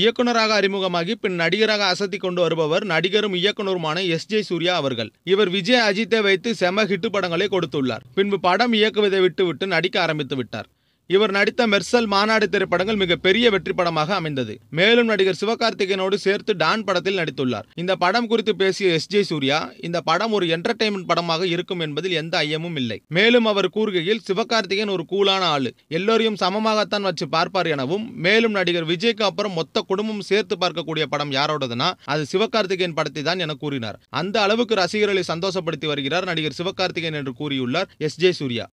இயக்குனராக அறிமுகமாகி பின் நடிகராக அசத்தி கொண்டு வருபவர் நடிகரும் இயக்குனருமான எஸ் ஜே சூர்யா அவர்கள் இவர் விஜய் அஜித்தை வைத்து செம ஹிட்டு படங்களை கொடுத்துள்ளார் பின்பு படம் இயக்குவதை விட்டுவிட்டு நடிக்க ஆரம்பித்து விட்டார் இவர் நடித்த மெர்சல் மாநாடு திரைப்படங்கள் மிக பெரிய வெற்றி படமாக அமைந்தது மேலும் நடிகர் சிவகார்த்திகேயனோடு சேர்த்து டான் படத்தில் நடித்துள்ளார் இந்த படம் குறித்து பேசிய எஸ் ஜே சூர்யா இந்த படம் ஒரு என்டர்டைன்மெண்ட் படமாக இருக்கும் என்பதில் எந்த ஐயமும் இல்லை மேலும் அவர் கூறுகையில் சிவகார்த்திகேயன் ஒரு கூலான ஆளு எல்லோரையும் சமமாகத்தான் வச்சு பார்ப்பார் எனவும் மேலும் நடிகர் விஜய்க்கு அப்புறம் மொத்த குடும்பம் சேர்த்து பார்க்கக்கூடிய படம் யாரோடதுனா அது சிவகார்த்திகேயன் படத்தை தான் என கூறினார் அந்த அளவுக்கு ரசிகர்களை சந்தோஷப்படுத்தி வருகிறார் நடிகர் சிவகார்த்திகேயன் என்று கூறியுள்ளார் எஸ் ஜே சூர்யா